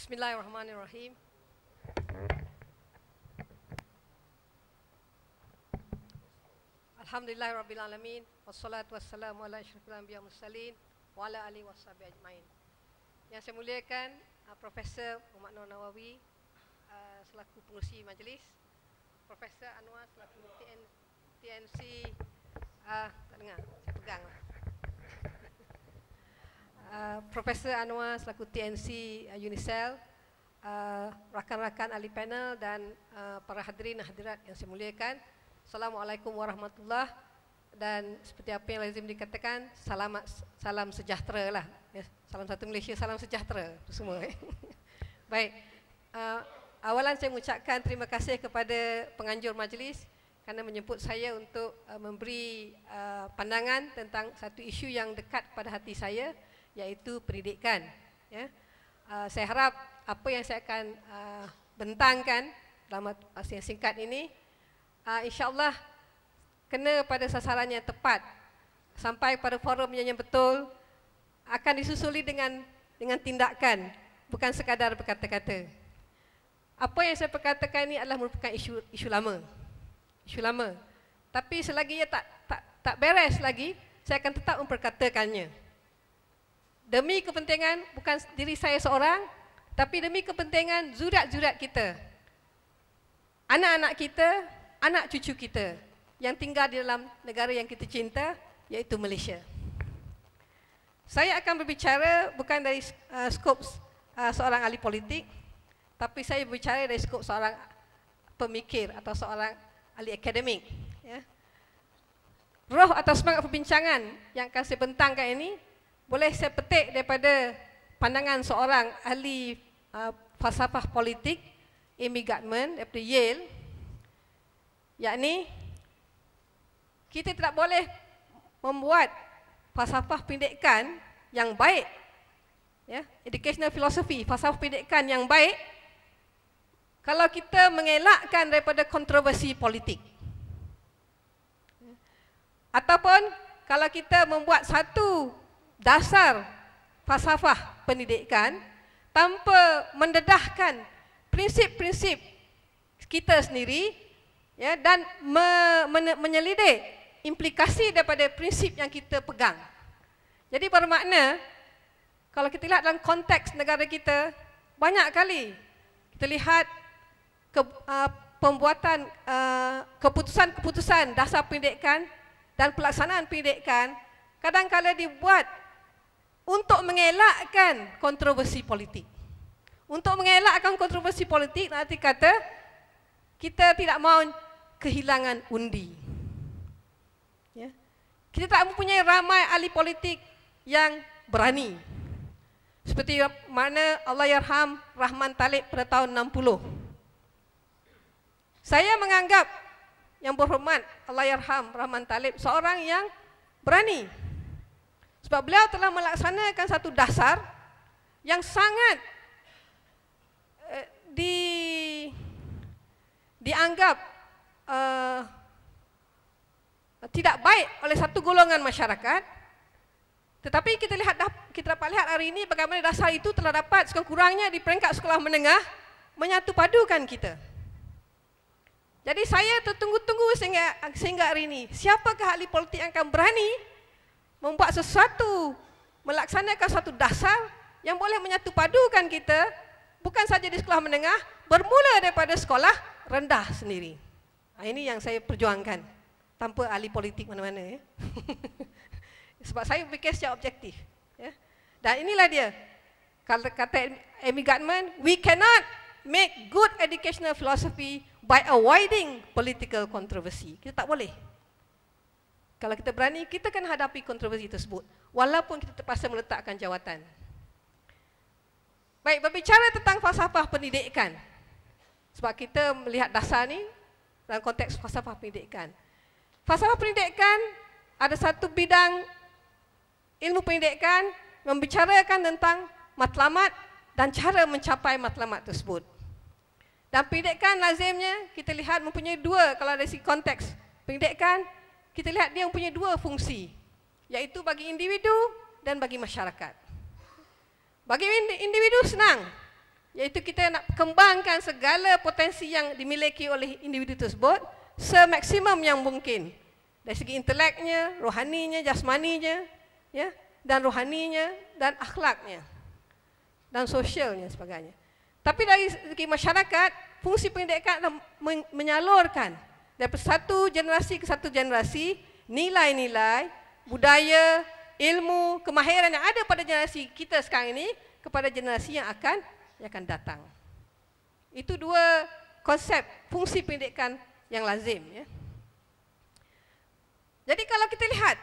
Bismillahirrahmanirrahim. Alhamdulillah Rabbil Alamin Wassalatu wassalamu ala syurga anbiya mursalin Wa ala alihi wa sahbihi ajmain Yang saya muliakan uh, Profesor Umat Nur Nawawi uh, Selaku pengurusi majlis Profesor Anwar selaku TN, TNC uh, Tak dengar, saya pegang lah Uh, Profesor Anwar selaku TNC uh, Unicel, uh, rakan-rakan ahli panel dan uh, para hadirin hadirat yang saya muliakan. Assalamualaikum warahmatullahi dan seperti apa yang lazim dikatakan, salam salam sejahtera lah. Ya, salam satu Malaysia, salam sejahtera semua. Baik, uh, awalan saya mengucapkan terima kasih kepada penganjur majlis kerana menjemput saya untuk uh, memberi uh, pandangan tentang satu isu yang dekat pada hati saya. Yaitu pendidikan. Ya. Uh, saya harap apa yang saya akan uh, bentangkan dalam masa yang singkat ini, uh, insyaAllah kena pada sasaran yang tepat, sampai pada forum yang betul, akan disusuli dengan dengan tindakan, bukan sekadar berkata-kata. Apa yang saya perkatakan ini adalah merupakan isu isu lama. Isu lama. Tapi selagi ia tak, tak, tak beres lagi, saya akan tetap memperkatakannya demi kepentingan bukan diri saya seorang, tapi demi kepentingan zuriat-zuriat kita. Anak-anak kita, anak cucu kita yang tinggal di dalam negara yang kita cinta, iaitu Malaysia. Saya akan berbicara bukan dari uh, skop uh, seorang ahli politik, tapi saya berbicara dari skop seorang pemikir atau seorang ahli akademik. Ya. Roh atau semangat perbincangan yang akan saya bentangkan ini boleh saya petik daripada pandangan seorang ahli uh, falsafah politik Amy Gutman daripada Yale yakni kita tidak boleh membuat falsafah pendidikan yang baik ya educational philosophy falsafah pendidikan yang baik kalau kita mengelakkan daripada kontroversi politik ya. ataupun kalau kita membuat satu dasar falsafah pendidikan tanpa mendedahkan prinsip-prinsip kita sendiri ya dan me men menyelidik implikasi daripada prinsip yang kita pegang. Jadi bermakna kalau kita lihat dalam konteks negara kita banyak kali kita lihat ke uh, pembuatan keputusan-keputusan uh, dasar pendidikan dan pelaksanaan pendidikan kadang-kadang dibuat untuk mengelakkan kontroversi politik. Untuk mengelakkan kontroversi politik, nanti kata kita tidak mahu kehilangan undi. Ya. Kita tak mempunyai ramai ahli politik yang berani. Seperti mana Allah Yarham Rahman Talib pada tahun 60. Saya menganggap yang berhormat Allah Yarham Rahman Talib seorang yang berani. Berani. Sebab beliau telah melaksanakan satu dasar yang sangat eh, di, dianggap eh, tidak baik oleh satu golongan masyarakat. Tetapi kita lihat kita dapat lihat hari ini bagaimana dasar itu telah dapat sekurang-kurangnya di peringkat sekolah menengah menyatu padukan kita. Jadi saya tertunggu-tunggu sehingga, sehingga hari ini. Siapakah ahli politik yang akan berani membuat sesuatu, melaksanakan satu dasar yang boleh menyatu padukan kita bukan saja di sekolah menengah, bermula daripada sekolah rendah sendiri. Ha, ini yang saya perjuangkan tanpa ahli politik mana-mana. Ya. Sebab saya fikir secara objektif. Ya. Dan inilah dia, kata Amy Gutman, we cannot make good educational philosophy by avoiding political controversy. Kita tak boleh. Kalau kita berani, kita akan hadapi kontroversi tersebut. Walaupun kita terpaksa meletakkan jawatan. Baik, berbicara tentang falsafah pendidikan. Sebab kita melihat dasar ini dalam konteks falsafah pendidikan. Falsafah pendidikan ada satu bidang ilmu pendidikan membicarakan tentang matlamat dan cara mencapai matlamat tersebut. Dan pendidikan lazimnya kita lihat mempunyai dua kalau dari segi konteks pendidikan kita lihat dia mempunyai dua fungsi iaitu bagi individu dan bagi masyarakat. Bagi individu senang iaitu kita nak kembangkan segala potensi yang dimiliki oleh individu tersebut semaksimum yang mungkin dari segi inteleknya, rohaninya, jasmaninya ya dan rohaninya dan akhlaknya dan sosialnya sebagainya. Tapi dari segi masyarakat, fungsi pendidikan adalah menyalurkan dari satu generasi ke satu generasi nilai-nilai budaya ilmu kemahiran yang ada pada generasi kita sekarang ini kepada generasi yang akan yang akan datang itu dua konsep fungsi pendidikan yang lazim ya jadi kalau kita lihat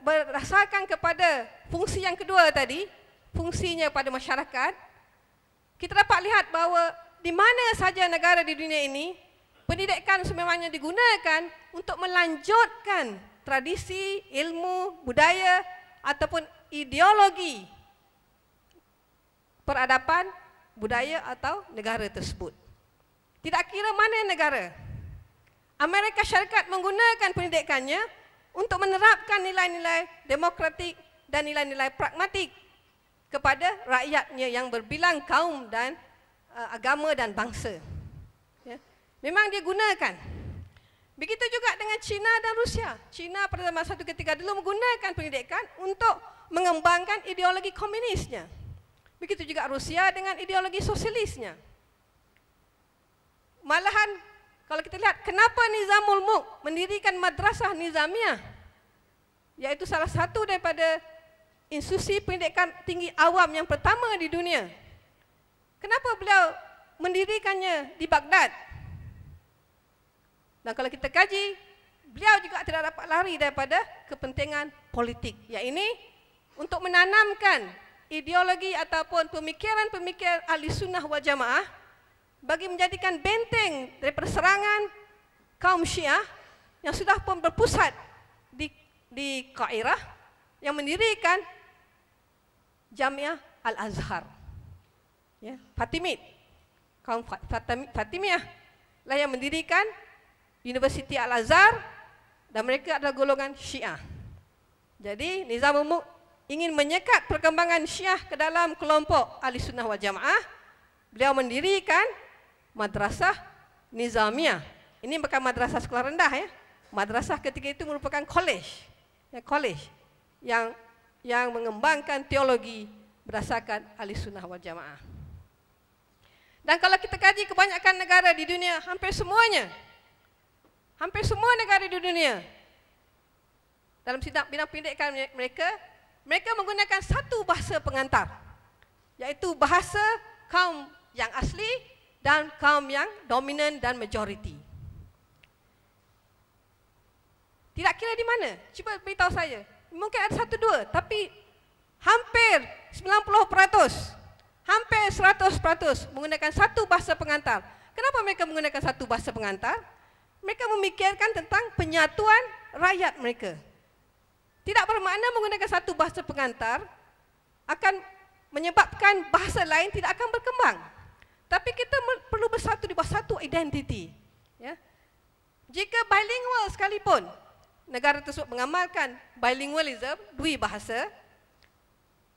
berdasarkan kepada fungsi yang kedua tadi fungsinya pada masyarakat kita dapat lihat bahawa di mana saja negara di dunia ini pendidikan sememangnya digunakan untuk melanjutkan tradisi, ilmu, budaya ataupun ideologi peradaban, budaya atau negara tersebut. Tidak kira mana negara. Amerika Syarikat menggunakan pendidikannya untuk menerapkan nilai-nilai demokratik dan nilai-nilai pragmatik kepada rakyatnya yang berbilang kaum dan eh, agama dan bangsa. Memang dia gunakan. Begitu juga dengan China dan Rusia. China pada masa itu ketika dulu menggunakan pendidikan untuk mengembangkan ideologi komunisnya. Begitu juga Rusia dengan ideologi sosialisnya. Malahan kalau kita lihat kenapa Nizamul Mulk mendirikan madrasah Nizamiah yaitu salah satu daripada institusi pendidikan tinggi awam yang pertama di dunia. Kenapa beliau mendirikannya di Baghdad dan kalau kita kaji, beliau juga tidak dapat lari daripada kepentingan politik. Yang ini untuk menanamkan ideologi ataupun pemikiran-pemikiran ahli sunnah wal jamaah bagi menjadikan benteng dari perserangan kaum syiah yang sudah pun berpusat di, di Kairah yang mendirikan Jamiah Al-Azhar. Ya, Fatimid. Kaum Fatimiyah lah yang mendirikan Universiti Al-Azhar dan mereka adalah golongan Syiah. Jadi Nizamul ingin menyekat perkembangan Syiah ke dalam kelompok Ahli Sunnah Wal Jamaah. Beliau mendirikan Madrasah Nizamiyah. Ini bukan madrasah sekolah rendah ya. Madrasah ketika itu merupakan college. Ya, college yang yang mengembangkan teologi berdasarkan Ahli Sunnah Wal Jamaah. Dan kalau kita kaji kebanyakan negara di dunia, hampir semuanya hampir semua negara di dunia dalam sidang bidang pendidikan mereka mereka menggunakan satu bahasa pengantar iaitu bahasa kaum yang asli dan kaum yang dominan dan majoriti tidak kira di mana cuba beritahu saya mungkin ada satu dua tapi hampir 90% hampir 100% menggunakan satu bahasa pengantar kenapa mereka menggunakan satu bahasa pengantar mereka memikirkan tentang penyatuan rakyat mereka. Tidak bermakna menggunakan satu bahasa pengantar akan menyebabkan bahasa lain tidak akan berkembang. Tapi kita perlu bersatu di bawah satu identiti. Ya. Jika bilingual sekalipun, negara tersebut mengamalkan bilingualism, dua bahasa,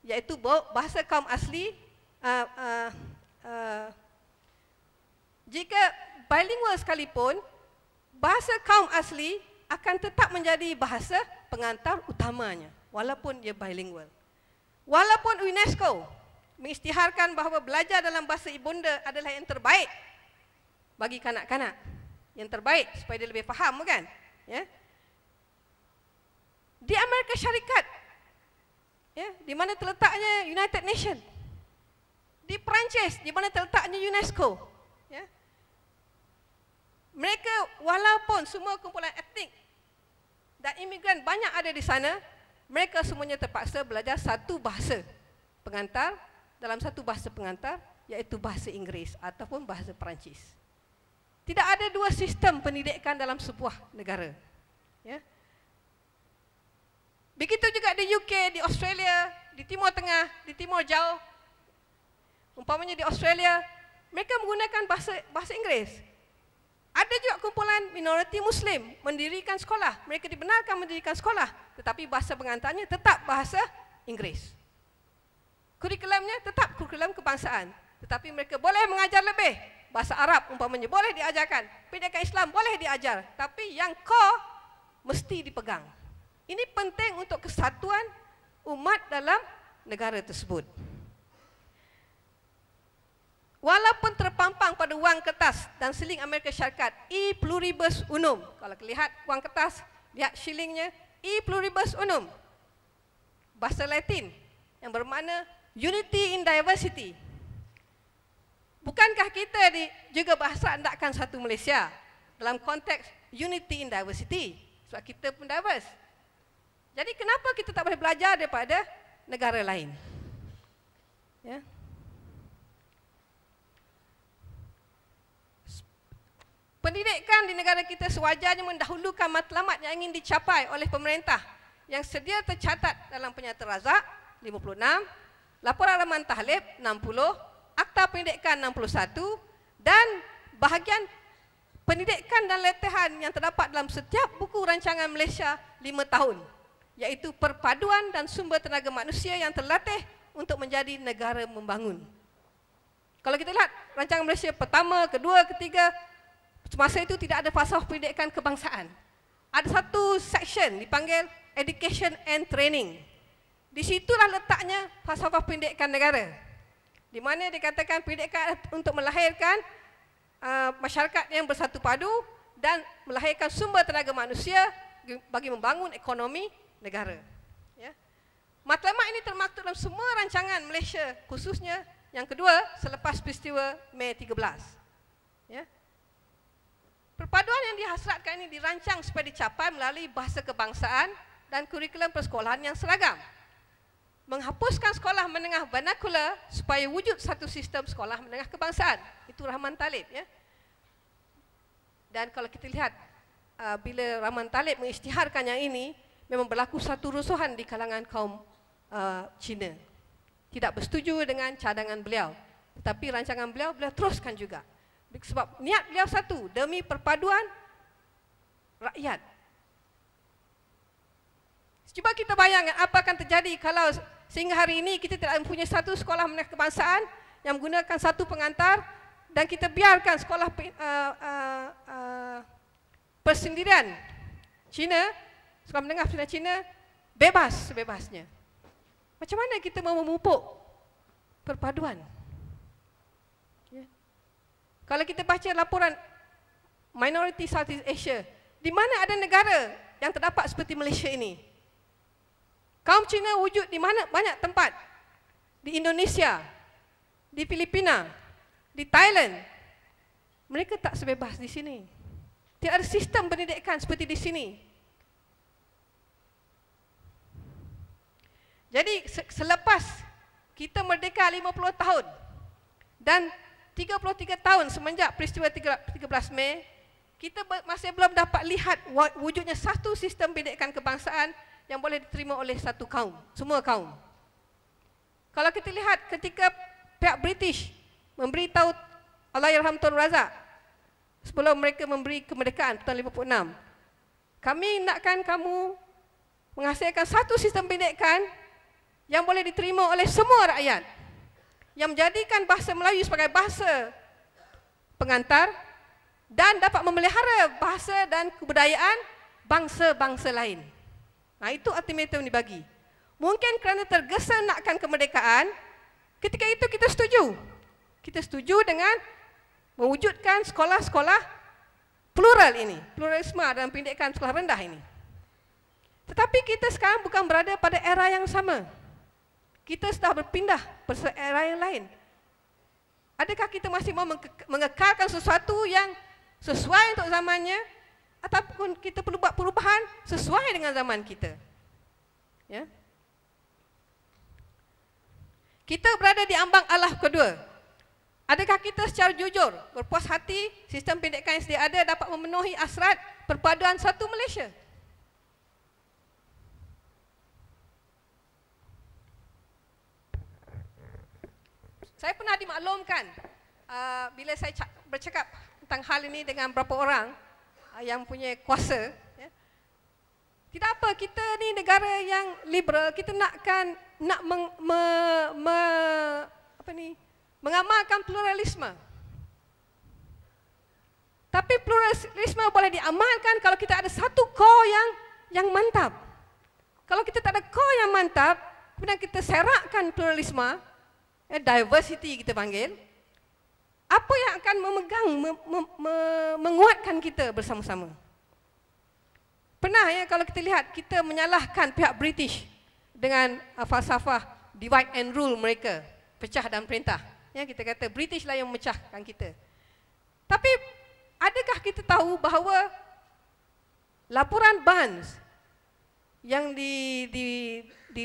iaitu bahasa kaum asli, uh, uh, uh, jika bilingual sekalipun, bahasa kaum asli akan tetap menjadi bahasa pengantar utamanya walaupun dia bilingual. Walaupun UNESCO mengisytiharkan bahawa belajar dalam bahasa ibunda adalah yang terbaik bagi kanak-kanak. Yang terbaik supaya dia lebih faham bukan? Ya. Di Amerika Syarikat ya, di mana terletaknya United Nations. Di Perancis di mana terletaknya UNESCO. Ya mereka walaupun semua kumpulan etnik dan imigran banyak ada di sana, mereka semuanya terpaksa belajar satu bahasa pengantar dalam satu bahasa pengantar iaitu bahasa Inggeris ataupun bahasa Perancis. Tidak ada dua sistem pendidikan dalam sebuah negara. Ya. Begitu juga di UK, di Australia, di Timur Tengah, di Timur Jauh. Umpamanya di Australia, mereka menggunakan bahasa bahasa Inggeris. Ada juga kumpulan minoriti Muslim mendirikan sekolah. Mereka dibenarkan mendirikan sekolah. Tetapi bahasa pengantarnya tetap bahasa Inggeris. Kurikulumnya tetap kurikulum kebangsaan. Tetapi mereka boleh mengajar lebih. Bahasa Arab umpamanya boleh diajarkan. Pendidikan Islam boleh diajar. Tapi yang core mesti dipegang. Ini penting untuk kesatuan umat dalam negara tersebut. Walaupun terpampang pada wang kertas dan siling Amerika Syarikat, e pluribus unum. Kalau kita lihat wang kertas, lihat silingnya, e pluribus unum. Bahasa Latin yang bermakna unity in diversity. Bukankah kita di, juga bahasa hendakkan satu Malaysia dalam konteks unity in diversity? Sebab kita pun diverse. Jadi kenapa kita tak boleh belajar daripada negara lain? Ya. Yeah. Pendidikan di negara kita sewajarnya mendahulukan matlamat yang ingin dicapai oleh pemerintah yang sedia tercatat dalam penyata razak 56, laporan alaman tahlib 60, akta pendidikan 61 dan bahagian pendidikan dan letihan yang terdapat dalam setiap buku rancangan Malaysia 5 tahun iaitu perpaduan dan sumber tenaga manusia yang terlatih untuk menjadi negara membangun. Kalau kita lihat rancangan Malaysia pertama, kedua, ketiga, Masa itu tidak ada fasa pendidikan kebangsaan. Ada satu section dipanggil Education and Training. Di situlah letaknya fasa pendidikan negara. Di mana dikatakan pendidikan untuk melahirkan uh, masyarakat yang bersatu padu dan melahirkan sumber tenaga manusia bagi membangun ekonomi negara. Ya. Matlamat ini termaktub dalam semua rancangan Malaysia khususnya yang kedua selepas peristiwa Mei 13. Ya. Perpaduan yang dihasratkan ini dirancang supaya dicapai melalui bahasa kebangsaan dan kurikulum persekolahan yang seragam. Menghapuskan sekolah menengah vernacular supaya wujud satu sistem sekolah menengah kebangsaan. Itu Rahman Talib. Ya. Dan kalau kita lihat uh, bila Rahman Talib mengisytiharkan yang ini, memang berlaku satu rusuhan di kalangan kaum uh, Cina. Tidak bersetuju dengan cadangan beliau. Tetapi rancangan beliau, beliau teruskan juga. Sebab niat beliau satu, demi perpaduan rakyat. Cuba kita bayangkan apa akan terjadi kalau sehingga hari ini kita tidak mempunyai satu sekolah menengah kebangsaan yang menggunakan satu pengantar dan kita biarkan sekolah uh, uh, uh, persendirian Cina, sekolah menengah persendirian Cina bebas sebebasnya. Macam mana kita mau memupuk perpaduan? Perpaduan. Kalau kita baca laporan minority Southeast Asia, di mana ada negara yang terdapat seperti Malaysia ini? Kaum Cina wujud di mana banyak tempat. Di Indonesia, di Filipina, di Thailand. Mereka tak sebebas di sini. Tiada ada sistem pendidikan seperti di sini. Jadi selepas kita merdeka 50 tahun dan 33 tahun semenjak peristiwa 13 Mei, kita masih belum dapat lihat wujudnya satu sistem pendidikan kebangsaan yang boleh diterima oleh satu kaum, semua kaum. Kalau kita lihat ketika pihak British memberitahu Allahyarham Tun Razak sebelum mereka memberi kemerdekaan tahun 56, kami hendakkan kamu menghasilkan satu sistem pendidikan yang boleh diterima oleh semua rakyat, yang menjadikan bahasa Melayu sebagai bahasa pengantar dan dapat memelihara bahasa dan kebudayaan bangsa-bangsa lain. Nah, itu ultimatum dibagi. Mungkin kerana tergesa nakkan kemerdekaan, ketika itu kita setuju. Kita setuju dengan mewujudkan sekolah-sekolah plural ini, pluralisme dan pendidikan sekolah rendah ini. Tetapi kita sekarang bukan berada pada era yang sama kita sudah berpindah perseraian yang lain. Adakah kita masih mau mengekalkan sesuatu yang sesuai untuk zamannya ataupun kita perlu buat perubahan sesuai dengan zaman kita? Ya. Kita berada di ambang Allah kedua. Adakah kita secara jujur, berpuas hati, sistem pendidikan yang sedia ada dapat memenuhi asrat perpaduan satu Malaysia? Saya pernah dimaklumkan uh, bila saya cak, bercakap tentang hal ini dengan beberapa orang uh, yang punya kuasa. Ya. Tidak apa, kita ni negara yang liberal, kita nakkan, nak meng, me, me, apa ni, mengamalkan pluralisme. Tapi pluralisme boleh diamalkan kalau kita ada satu core yang yang mantap. Kalau kita tak ada core yang mantap, kemudian kita serakkan pluralisme, eh, diversity kita panggil apa yang akan memegang me, me, me, menguatkan kita bersama-sama pernah ya kalau kita lihat kita menyalahkan pihak british dengan uh, falsafah divide and rule mereka pecah dan perintah ya kita kata british lah yang memecahkan kita tapi adakah kita tahu bahawa laporan Barnes yang di di di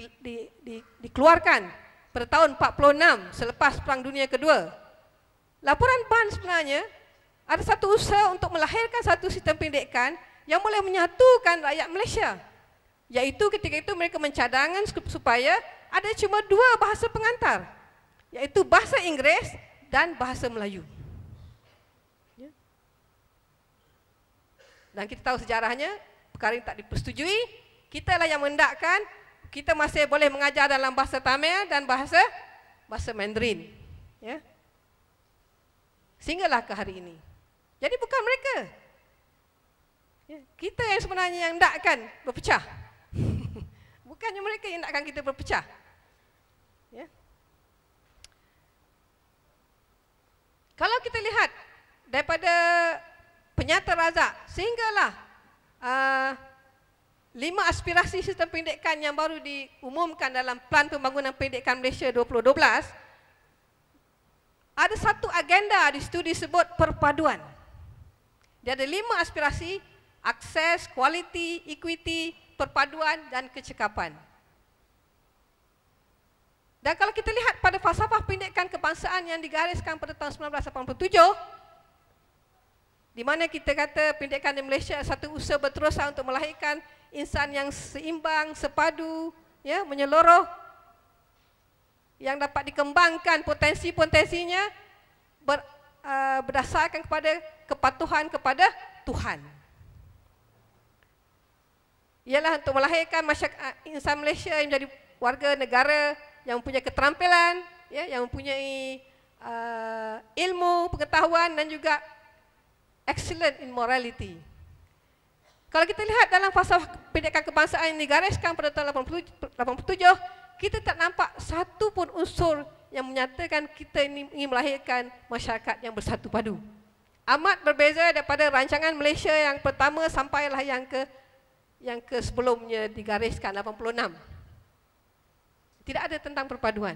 di dikeluarkan di pada tahun 46 selepas Perang Dunia Kedua. Laporan BAN sebenarnya ada satu usaha untuk melahirkan satu sistem pendidikan yang boleh menyatukan rakyat Malaysia. Iaitu ketika itu mereka mencadangkan supaya ada cuma dua bahasa pengantar. Iaitu bahasa Inggeris dan bahasa Melayu. Ya. Dan kita tahu sejarahnya, perkara ini tak dipersetujui, kita lah yang mendakkan kita masih boleh mengajar dalam bahasa Tamil dan bahasa bahasa Mandarin. Ya. Sehinggalah ke hari ini. Jadi bukan mereka. Ya. Kita yang sebenarnya yang hendakkan berpecah. Bukannya mereka yang hendakkan kita berpecah. Ya. Kalau kita lihat daripada penyata razak sehinggalah uh, Lima aspirasi sistem pendidikan yang baru diumumkan dalam Plan Pembangunan Pendidikan Malaysia 2012 ada satu agenda di situ disebut perpaduan. Dia ada lima aspirasi, akses, kualiti, equity, perpaduan dan kecekapan. Dan kalau kita lihat pada falsafah pendidikan kebangsaan yang digariskan pada tahun 1987, di mana kita kata pendidikan di Malaysia satu usaha berterusan untuk melahirkan insan yang seimbang, sepadu, ya, menyeluruh yang dapat dikembangkan potensi-potensinya ber, uh, berdasarkan kepada kepatuhan kepada Tuhan. Ialah untuk melahirkan masyarakat uh, insan Malaysia yang menjadi warga negara yang mempunyai keterampilan, ya, yang mempunyai uh, ilmu, pengetahuan dan juga excellent in morality. Kalau kita lihat dalam fasa pendidikan kebangsaan yang digariskan pada tahun 87, kita tak nampak satu pun unsur yang menyatakan kita ini ingin melahirkan masyarakat yang bersatu padu. Amat berbeza daripada rancangan Malaysia yang pertama sampailah yang ke yang ke sebelumnya digariskan 86. Tidak ada tentang perpaduan.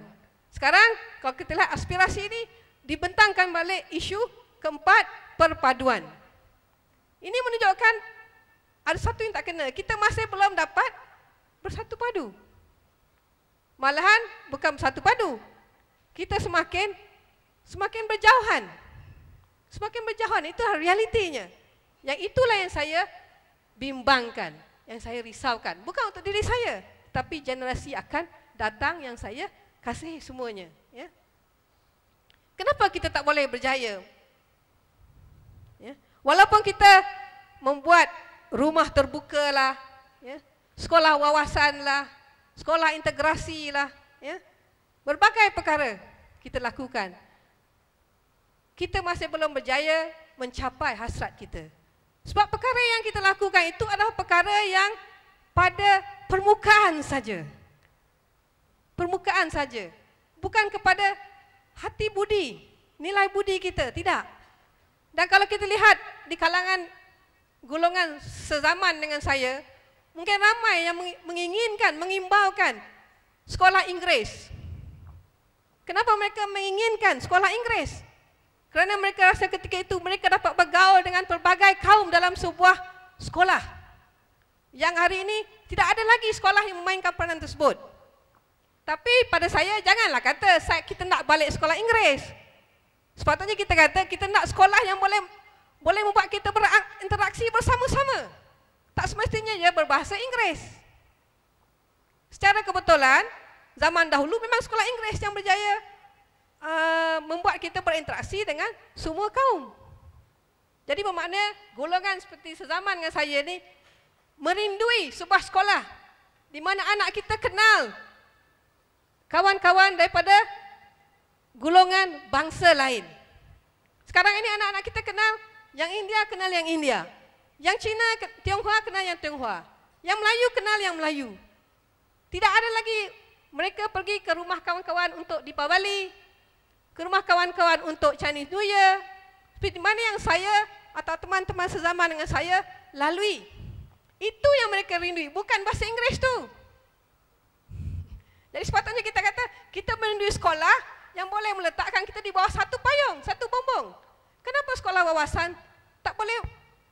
Sekarang kalau kita lihat aspirasi ini dibentangkan balik isu keempat perpaduan. Ini menunjukkan ada satu yang tak kena. Kita masih belum dapat bersatu padu. Malahan bukan bersatu padu. Kita semakin semakin berjauhan. Semakin berjauhan itu realitinya. Yang itulah yang saya bimbangkan, yang saya risaukan. Bukan untuk diri saya, tapi generasi akan datang yang saya kasih semuanya, ya. Kenapa kita tak boleh berjaya? Ya. Walaupun kita membuat rumah terbuka lah, ya. sekolah wawasan lah, sekolah integrasi lah, ya. berbagai perkara kita lakukan. Kita masih belum berjaya mencapai hasrat kita. Sebab perkara yang kita lakukan itu adalah perkara yang pada permukaan saja. Permukaan saja. Bukan kepada hati budi, nilai budi kita. Tidak. Dan kalau kita lihat di kalangan golongan sezaman dengan saya, mungkin ramai yang menginginkan, mengimbaukan sekolah Inggeris. Kenapa mereka menginginkan sekolah Inggeris? Kerana mereka rasa ketika itu mereka dapat bergaul dengan pelbagai kaum dalam sebuah sekolah. Yang hari ini tidak ada lagi sekolah yang memainkan peranan tersebut. Tapi pada saya janganlah kata kita nak balik sekolah Inggeris. Sepatutnya kita kata kita nak sekolah yang boleh boleh membuat kita berinteraksi bersama-sama. Tak semestinya ya berbahasa Inggeris. Secara kebetulan, zaman dahulu memang sekolah Inggeris yang berjaya uh, membuat kita berinteraksi dengan semua kaum. Jadi bermakna golongan seperti sezaman dengan saya ini merindui sebuah sekolah di mana anak kita kenal kawan-kawan daripada golongan bangsa lain. Sekarang ini anak-anak kita kenal yang India kenal yang India. Yang Cina, Tionghoa kenal yang Tionghoa. Yang Melayu kenal yang Melayu. Tidak ada lagi mereka pergi ke rumah kawan-kawan untuk Deepavali, ke rumah kawan-kawan untuk Chinese New Year. Seperti mana yang saya atau teman-teman sezaman dengan saya lalui. Itu yang mereka rindui, bukan bahasa Inggeris tu. Jadi sepatutnya kita kata, kita merindui sekolah yang boleh meletakkan kita di bawah satu payung, satu bombong. Kenapa sekolah wawasan tak boleh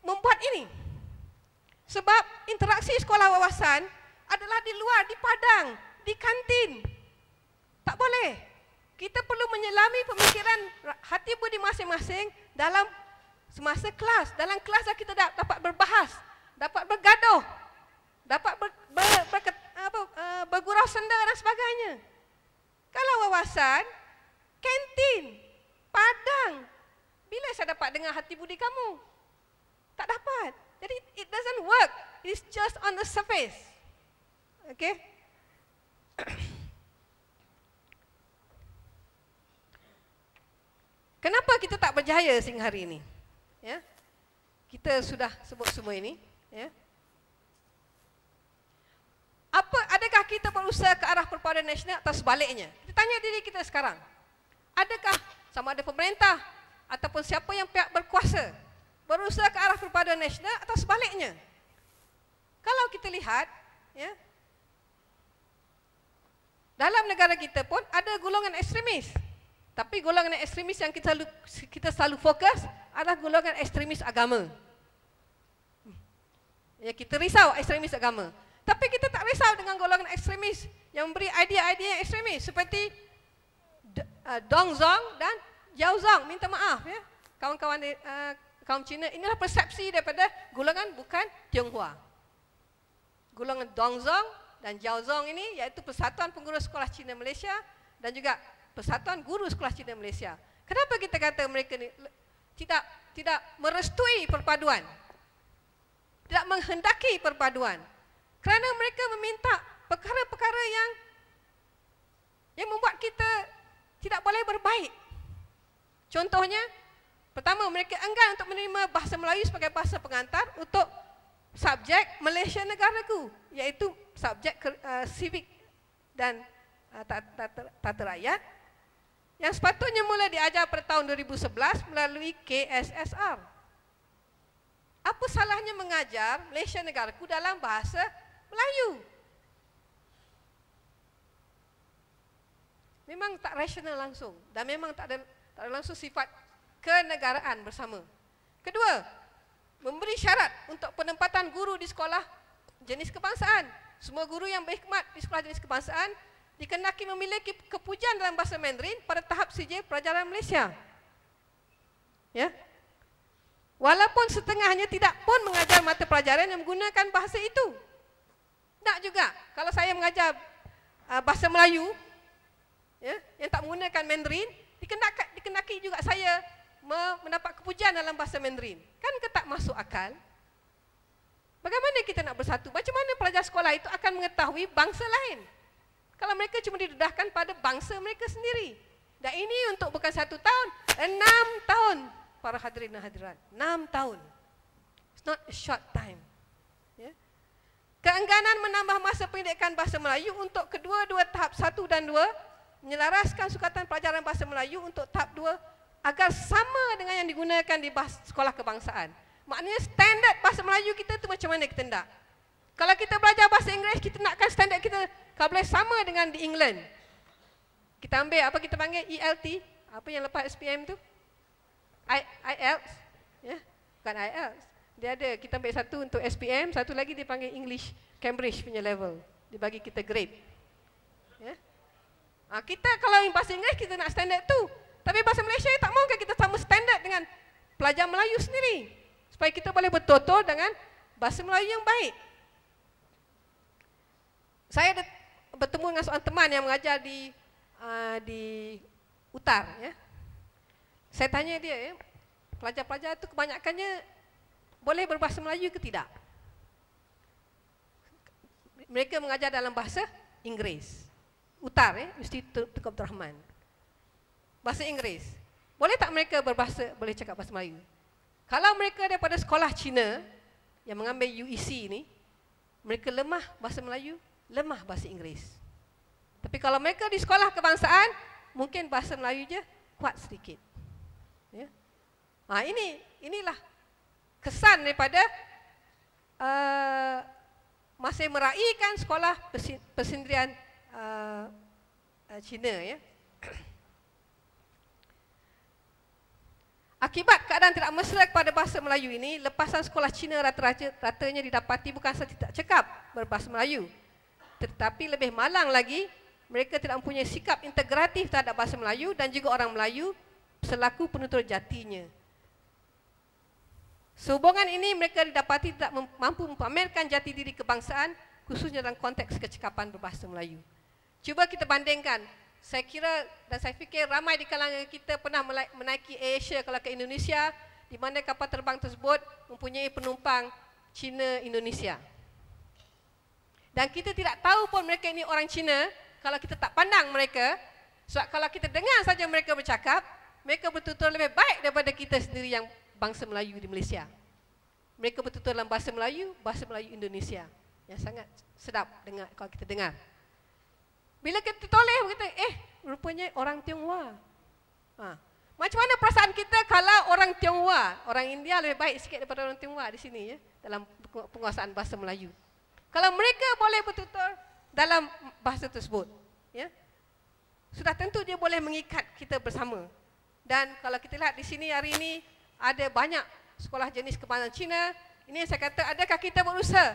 membuat ini? Sebab interaksi sekolah wawasan adalah di luar, di padang, di kantin. Tak boleh. Kita perlu menyelami pemikiran hati budi masing-masing dalam semasa kelas. Dalam kelas kita dapat berbahas, dapat bergaduh, dapat ber, ber, ber, ber, apa, eh, bergurau senda dan sebagainya. Kalau wawasan, kantin, padang, bila saya dapat dengar hati budi kamu? Tak dapat. Jadi it doesn't work. It is just on the surface. Okay? Kenapa kita tak berjaya sehingga hari ini? Ya. Kita sudah sebut semua ini, ya. Apa adakah kita berusaha ke arah perpaduan nasional atau sebaliknya? Kita tanya diri kita sekarang. Adakah sama ada pemerintah ataupun siapa yang pihak berkuasa berusaha ke arah perpaduan nasional atau sebaliknya. Kalau kita lihat, ya, dalam negara kita pun ada golongan ekstremis. Tapi golongan ekstremis yang kita selalu, kita selalu fokus adalah golongan ekstremis agama. Ya, kita risau ekstremis agama. Tapi kita tak risau dengan golongan ekstremis yang memberi idea-idea yang ekstremis seperti eh, Dong Zong dan Jauzang minta maaf ya. Kawan-kawan uh, kaum Cina inilah persepsi daripada golongan bukan Tionghoa. Golongan Dongzong dan Jauzong ini iaitu Persatuan Pengurus Sekolah Cina Malaysia dan juga Persatuan Guru Sekolah Cina Malaysia. Kenapa kita kata mereka ni tidak tidak merestui perpaduan? Tidak menghendaki perpaduan. Kerana mereka meminta perkara-perkara yang yang membuat kita tidak boleh berbaik Contohnya, pertama mereka enggan untuk menerima bahasa Melayu sebagai bahasa pengantar untuk subjek Malaysia negaraku, iaitu subjek eh, sivik uh, dan uh, tata, tata, tata rakyat yang sepatutnya mula diajar pada tahun 2011 melalui KSSR. Apa salahnya mengajar Malaysia negaraku dalam bahasa Melayu? Memang tak rasional langsung dan memang tak ada tak langsung sifat kenegaraan bersama. Kedua, memberi syarat untuk penempatan guru di sekolah jenis kebangsaan. Semua guru yang berkhidmat di sekolah jenis kebangsaan dikenaki memiliki kepujian dalam bahasa Mandarin pada tahap CJ pelajaran Malaysia. Ya. Walaupun setengahnya tidak pun mengajar mata pelajaran yang menggunakan bahasa itu. Tak juga. Kalau saya mengajar uh, bahasa Melayu ya, yang tak menggunakan Mandarin, dikenakan dikenaki juga saya mendapat kepujian dalam bahasa Mandarin. Kan ke tak masuk akal? Bagaimana kita nak bersatu? Macam mana pelajar sekolah itu akan mengetahui bangsa lain? Kalau mereka cuma didedahkan pada bangsa mereka sendiri. Dan ini untuk bukan satu tahun, enam tahun para hadirin dan hadirat. Enam tahun. It's not a short time. Ya. Keengganan menambah masa pendidikan bahasa Melayu untuk kedua-dua tahap satu dan dua menyelaraskan sukatan pelajaran bahasa Melayu untuk tahap 2 agar sama dengan yang digunakan di sekolah kebangsaan. Maknanya standard bahasa Melayu kita tu macam mana kita nak? Kalau kita belajar bahasa Inggeris, kita nakkan standard kita kalau boleh sama dengan di England. Kita ambil apa kita panggil ELT, apa yang lepas SPM tu? I, IELTS, ya? Yeah? bukan IELTS. Dia ada, kita ambil satu untuk SPM, satu lagi dia panggil English, Cambridge punya level. Dibagi kita grade. Ya? Yeah? Ha, kita kalau yang bahasa Inggeris kita nak standard tu. Tapi bahasa Malaysia tak mau kita sama standard dengan pelajar Melayu sendiri. Supaya kita boleh betul-betul dengan bahasa Melayu yang baik. Saya ada bertemu dengan seorang teman yang mengajar di uh, di Utar. Ya. Saya tanya dia, ya, pelajar-pelajar itu kebanyakannya boleh berbahasa Melayu ke tidak? Mereka mengajar dalam bahasa Inggeris. Utar, eh? mesti Tengku Abdul Rahman. Bahasa Inggeris. Boleh tak mereka berbahasa, boleh cakap bahasa Melayu? Kalau mereka daripada sekolah Cina yang mengambil UEC ini, mereka lemah bahasa Melayu, lemah bahasa Inggeris. Tapi kalau mereka di sekolah kebangsaan, mungkin bahasa Melayu je kuat sedikit. Ya? Ha, ini inilah kesan daripada uh, masih meraihkan sekolah persendirian uh, uh, Cina ya. Akibat keadaan tidak mesra kepada bahasa Melayu ini, lepasan sekolah Cina rata-ratanya didapati bukan sahaja tidak cekap berbahasa Melayu. Tetapi lebih malang lagi, mereka tidak mempunyai sikap integratif terhadap bahasa Melayu dan juga orang Melayu selaku penutur jatinya. Sehubungan ini mereka didapati tidak mampu mempamerkan jati diri kebangsaan khususnya dalam konteks kecekapan berbahasa Melayu. Cuba kita bandingkan. Saya kira dan saya fikir ramai di kalangan kita pernah menaiki Asia kalau ke Indonesia di mana kapal terbang tersebut mempunyai penumpang Cina Indonesia. Dan kita tidak tahu pun mereka ini orang Cina kalau kita tak pandang mereka. Sebab kalau kita dengar saja mereka bercakap, mereka bertutur lebih baik daripada kita sendiri yang bangsa Melayu di Malaysia. Mereka bertutur dalam bahasa Melayu, bahasa Melayu Indonesia. Yang sangat sedap dengar kalau kita dengar. Bila kita toleh, kita eh rupanya orang Tionghoa. Ha. Macam mana perasaan kita kalau orang Tionghoa, orang India lebih baik sikit daripada orang Tionghoa di sini ya, dalam penguasaan bahasa Melayu. Kalau mereka boleh bertutur dalam bahasa tersebut, ya. Sudah tentu dia boleh mengikat kita bersama. Dan kalau kita lihat di sini hari ini ada banyak sekolah jenis kebangsaan Cina. Ini yang saya kata adakah kita berusaha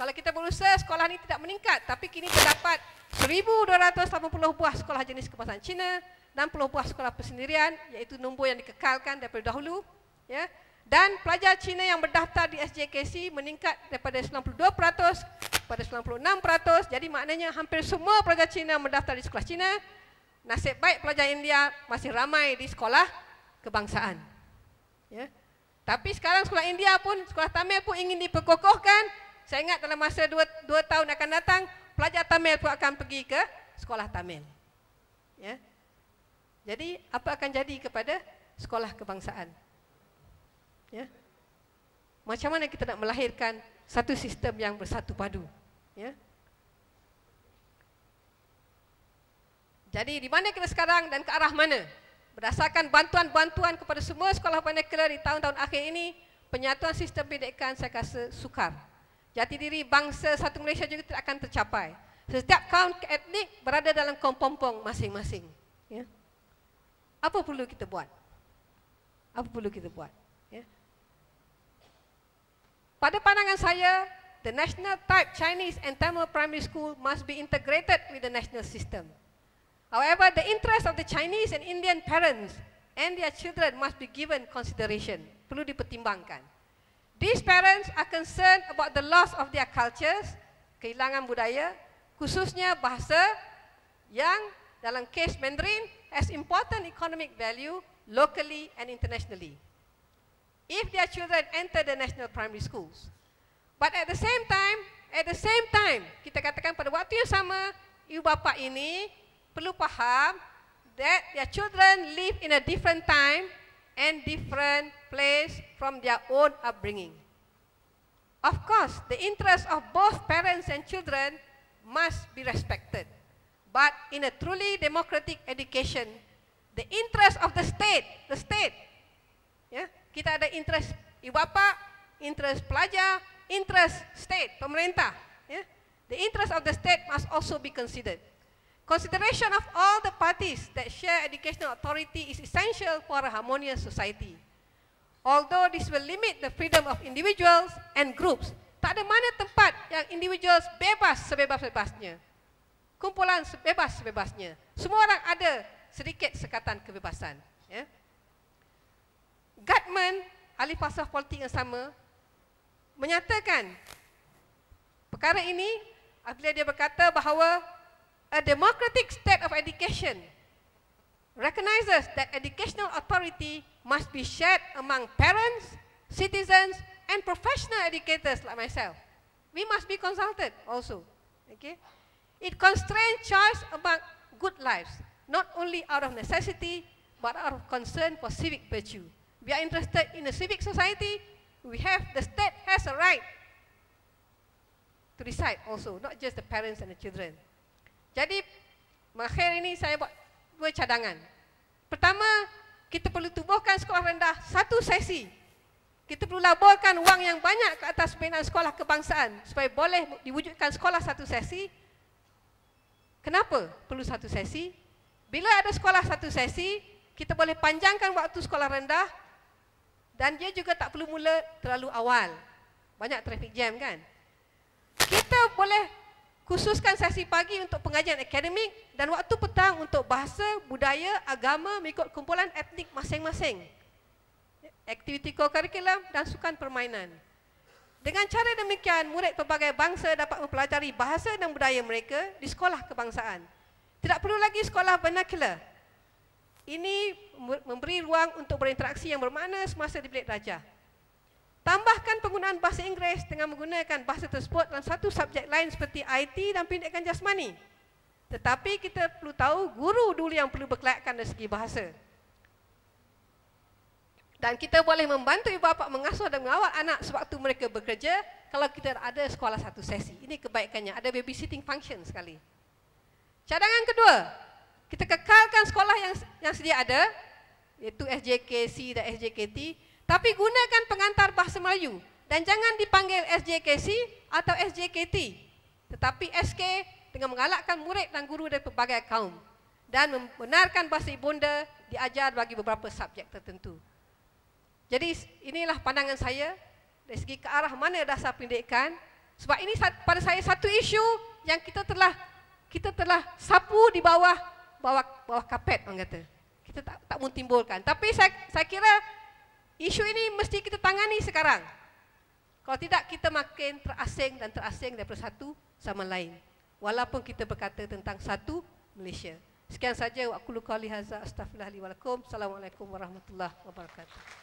kalau kita berusaha, sekolah ini tidak meningkat. Tapi kini terdapat 1,280 buah sekolah jenis kebangsaan Cina, 60 buah sekolah persendirian, iaitu nombor yang dikekalkan daripada dahulu. Ya. Dan pelajar Cina yang berdaftar di SJKC meningkat daripada 92% kepada 96%. Jadi maknanya hampir semua pelajar Cina mendaftar di sekolah Cina. Nasib baik pelajar India masih ramai di sekolah kebangsaan. Ya. Tapi sekarang sekolah India pun, sekolah Tamil pun ingin diperkokohkan saya ingat dalam masa dua, dua tahun akan datang, pelajar Tamil pun akan pergi ke sekolah Tamil. Ya. Jadi, apa akan jadi kepada sekolah kebangsaan? Ya. Macam mana kita nak melahirkan satu sistem yang bersatu padu? Ya. Jadi, di mana kita sekarang dan ke arah mana? Berdasarkan bantuan-bantuan kepada semua sekolah-sekolah di tahun-tahun akhir ini, penyatuan sistem pendidikan saya rasa sukar jati diri bangsa satu Malaysia juga tidak akan tercapai. Setiap kaum etnik berada dalam kompompong masing-masing. Ya. Apa perlu kita buat? Apa perlu kita buat? Ya. Pada pandangan saya, the national type Chinese and Tamil primary school must be integrated with the national system. However, the interest of the Chinese and Indian parents and their children must be given consideration. Perlu dipertimbangkan. These parents are concerned about the loss of their cultures, kehilangan budaya, khususnya bahasa yang dalam kes Mandarin has important economic value locally and internationally. If their children enter the national primary schools. But at the same time, at the same time, kita katakan pada waktu yang sama, ibu bapa ini perlu paham that their children live in a different time and different place from their own upbringing. Of course, the interests of both parents and children must be respected. But in a truly democratic education, the interest of the state, the state, yeah, kita ada interest ibu bapa, interest pelajar, interest state, pemerintah. yeah, The interest of the state must also be considered. Consideration of all the parties that share educational authority is essential for a harmonious society. Although this will limit the freedom of individuals and groups, tak ada mana tempat yang individuals bebas sebebas-bebasnya. Kumpulan sebebas sebebasnya. Semua orang ada sedikit sekatan kebebasan. Ya. Gutman, ahli fasa politik yang sama, menyatakan perkara ini apabila dia berkata bahawa A democratic state of education recognizes that educational authority must be shared among parents, citizens, and professional educators like myself. We must be consulted also. Okay? It constrains choice about good lives, not only out of necessity, but out of concern for civic virtue. We are interested in a civic society. We have, the state has a right to decide also, not just the parents and the children. Jadi akhir ini saya buat dua cadangan. Pertama, kita perlu tubuhkan sekolah rendah satu sesi. Kita perlu laburkan wang yang banyak ke atas pembinaan sekolah kebangsaan supaya boleh diwujudkan sekolah satu sesi. Kenapa perlu satu sesi? Bila ada sekolah satu sesi, kita boleh panjangkan waktu sekolah rendah dan dia juga tak perlu mula terlalu awal. Banyak traffic jam kan? Kita boleh khususkan sesi pagi untuk pengajian akademik dan waktu petang untuk bahasa, budaya, agama mengikut kumpulan etnik masing-masing. Aktiviti kokurikulum dan sukan permainan. Dengan cara demikian, murid pelbagai bangsa dapat mempelajari bahasa dan budaya mereka di sekolah kebangsaan. Tidak perlu lagi sekolah vernacular. Ini memberi ruang untuk berinteraksi yang bermakna semasa di bilik darjah. Tambahkan penggunaan bahasa Inggeris dengan menggunakan bahasa tersebut dalam satu subjek lain seperti IT dan pendidikan jasmani. Tetapi kita perlu tahu guru dulu yang perlu berkelayakan dari segi bahasa. Dan kita boleh membantu ibu bapa mengasuh dan mengawal anak sewaktu mereka bekerja kalau kita ada sekolah satu sesi. Ini kebaikannya, ada babysitting function sekali. Cadangan kedua, kita kekalkan sekolah yang yang sedia ada, iaitu SJKC dan SJKT, tapi gunakan pengantar bahasa Melayu dan jangan dipanggil SJKC atau SJKT. Tetapi SK dengan menggalakkan murid dan guru dari pelbagai kaum dan membenarkan bahasa ibunda diajar bagi beberapa subjek tertentu. Jadi inilah pandangan saya dari segi ke arah mana dasar pendidikan sebab ini pada saya satu isu yang kita telah kita telah sapu di bawah bawah bawah kapet orang kata. Kita tak tak mungkin timbulkan. Tapi saya saya kira Isu ini mesti kita tangani sekarang. Kalau tidak kita makin terasing dan terasing daripada satu sama lain. Walaupun kita berkata tentang satu Malaysia. Sekian saja wa aqulu qali hadza Assalamualaikum warahmatullahi wabarakatuh.